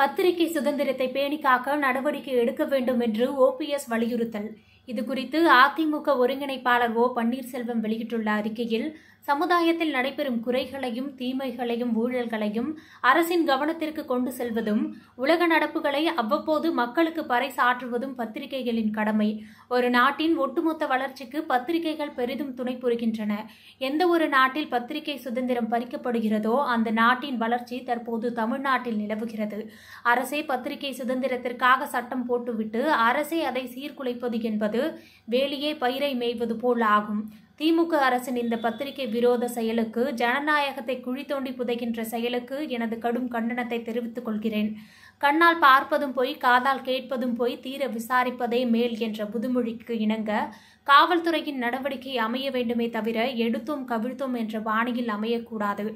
பத்திரிகை சுதந்திரத்தை பேணிக்காக்க நடவடிக்கை எடுக்க வேண்டும் என்று ஓபிஎஸ் வலியுறுத்தல் இதுகுறித்து அதிமுக ஒருங்கிணைப்பாளர் ஓ பன்னீர்செல்வம் வெளியிட்டுள்ள அறிக்கையில் சமுதாயத்தில் நடைபெறும் குறைகளையும் தீமைகளையும் ஊழல்களையும் அரசின் கவனத்திற்கு கொண்டு செல்வதும் உலக நடப்புகளை அவ்வப்போது மக்களுக்கு பறைசாற்றுவதும் பத்திரிகைகளின் கடமை ஒரு நாட்டின் ஒட்டுமொத்த வளர்ச்சிக்கு பத்திரிகைகள் பெரிதும் துணை புரிகின்றன எந்த ஒரு நாட்டில் பத்திரிகை சுதந்திரம் பறிக்கப்படுகிறதோ அந்த நாட்டின் வளர்ச்சி தற்போது தமிழ்நாட்டில் நிலவுகிறது அரசே பத்திரிகை சுதந்திரத்திற்காக சட்டம் போட்டுவிட்டு அரசே அதை சீர்குலைப்பது என்பது செய்வது வேலியே பயிரை மேய்வது போல் ஆகும் திமுக அரசின் இந்த பத்திரிகை விரோத செயலுக்கு ஜனநாயகத்தை குழி தோண்டி புதைகின்ற செயலுக்கு எனது கடும் கண்டனத்தை தெரிவித்துக் கொள்கிறேன் கண்ணால் பார்ப்பதும் போய் காதால் கேட்பதும் போய் தீர விசாரிப்பதே மேல் என்ற புதுமொழிக்கு இணங்க காவல்துறையின் நடவடிக்கை அமைய வேண்டுமே தவிர எடுத்தோம் கவிழ்த்தோம் என்ற பாணியில் அமையக்கூடாது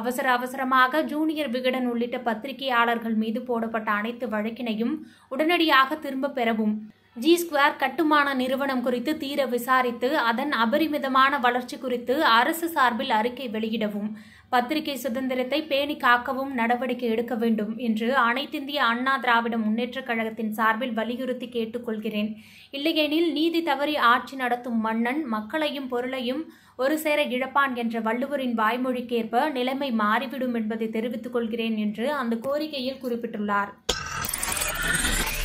அவசர அவசரமாக ஜூனியர் விகடன் உள்ளிட்ட பத்திரிகையாளர்கள் மீது போடப்பட்ட அனைத்து வழக்கினையும் உடனடியாக திரும்ப பெறவும் ஜி ஸ்கொயர் கட்டுமான நிறுவனம் குறித்து தீர விசாரித்து அதன் அபரிமிதமான வளர்ச்சி குறித்து அரசு சார்பில் அறிக்கை வெளியிடவும் பத்திரிகை சுதந்திரத்தை பேணி காக்கவும் நடவடிக்கை எடுக்க வேண்டும் என்று அனைத்திந்திய அண்ணா திராவிட முன்னேற்றக் கழகத்தின் சார்பில் வலியுறுத்தி கேட்டுக்கொள்கிறேன் இல்லையெனில் நீதி தவறி ஆட்சி நடத்தும் மன்னன் மக்களையும் பொருளையும் ஒரு சேர இழப்பான் என்ற வள்ளுவரின் வாய்மொழிக்கேற்ப நிலைமை மாறிவிடும் என்பதை தெரிவித்துக் கொள்கிறேன் என்று அந்த கோரிக்கையில் குறிப்பிட்டுள்ளார்